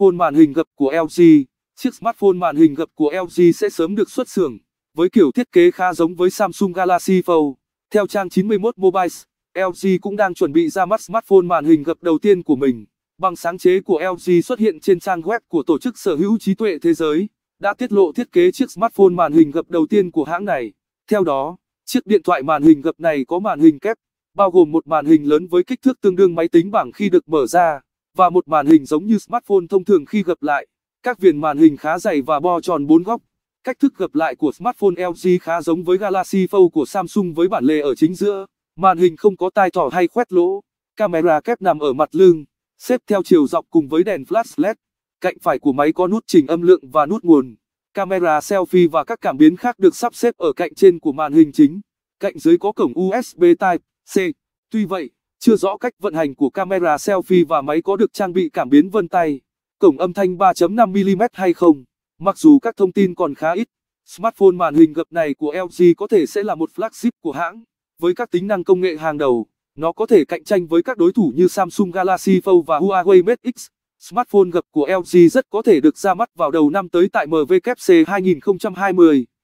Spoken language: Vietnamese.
Phone màn hình gập của LG Chiếc smartphone màn hình gập của LG sẽ sớm được xuất xưởng, với kiểu thiết kế khá giống với Samsung Galaxy Fold. Theo trang 91 Mobiles, LG cũng đang chuẩn bị ra mắt smartphone màn hình gập đầu tiên của mình. Bằng sáng chế của LG xuất hiện trên trang web của Tổ chức Sở hữu Trí tuệ Thế giới, đã tiết lộ thiết kế chiếc smartphone màn hình gập đầu tiên của hãng này. Theo đó, chiếc điện thoại màn hình gập này có màn hình kép, bao gồm một màn hình lớn với kích thước tương đương máy tính bảng khi được mở ra và một màn hình giống như smartphone thông thường khi gập lại. Các viền màn hình khá dày và bo tròn bốn góc. Cách thức gập lại của smartphone LG khá giống với Galaxy Fold của Samsung với bản lề ở chính giữa. Màn hình không có tai thỏ hay khoét lỗ. Camera kép nằm ở mặt lưng, xếp theo chiều dọc cùng với đèn flash LED. Cạnh phải của máy có nút chỉnh âm lượng và nút nguồn. Camera selfie và các cảm biến khác được sắp xếp ở cạnh trên của màn hình chính. Cạnh dưới có cổng USB Type C. Tuy vậy, chưa rõ cách vận hành của camera selfie và máy có được trang bị cảm biến vân tay, cổng âm thanh 3.5mm hay không. Mặc dù các thông tin còn khá ít, smartphone màn hình gập này của LG có thể sẽ là một flagship của hãng. Với các tính năng công nghệ hàng đầu, nó có thể cạnh tranh với các đối thủ như Samsung Galaxy Fold và Huawei Mate X. Smartphone gập của LG rất có thể được ra mắt vào đầu năm tới tại MWC e 2020.